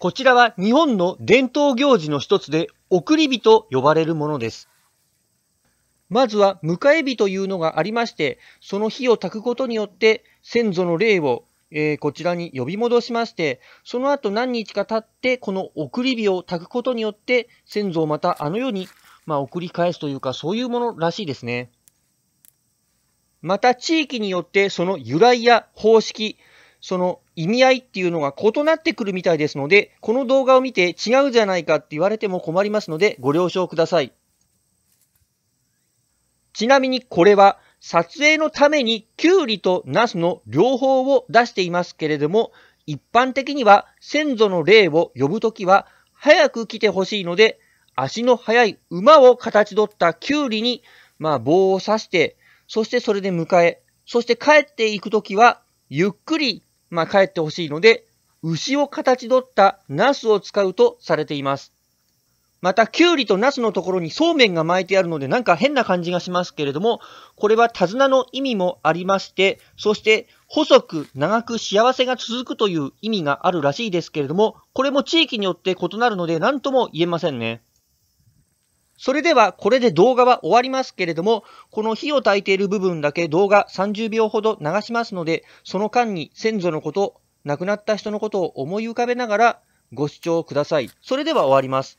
こちらは日本の伝統行事の一つで、送り火と呼ばれるものです。まずは迎え火というのがありまして、その火を焚くことによって先祖の霊を、えー、こちらに呼び戻しまして、その後何日か経ってこの送り火を焚くことによって先祖をまたあの世に、まあ、送り返すというかそういうものらしいですね。また地域によってその由来や方式、その意味合いっていうのが異なってくるみたいですので、この動画を見て違うじゃないかって言われても困りますのでご了承ください。ちなみにこれは撮影のためにキュウリとナスの両方を出していますけれども、一般的には先祖の霊を呼ぶときは早く来てほしいので、足の速い馬を形取ったキュウリに、まあ、棒を刺して、そしてそれで迎え、そして帰っていくときは、ゆっくりまあ、帰ってほしいので、牛を形取ったナスを使うとされています。また、きゅうりとナスのところにそうめんが巻いてあるので、なんか変な感じがしますけれども、これは手綱の意味もありまして、そして、細く長く幸せが続くという意味があるらしいですけれども、これも地域によって異なるので、何とも言えませんね。それではこれで動画は終わりますけれども、この火を焚いている部分だけ動画30秒ほど流しますので、その間に先祖のこと、亡くなった人のことを思い浮かべながらご視聴ください。それでは終わります。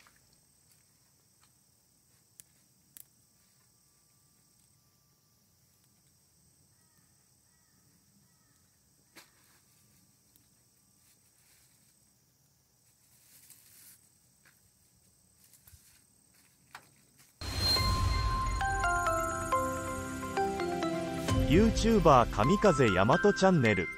YouTuber 神風大和チャンネル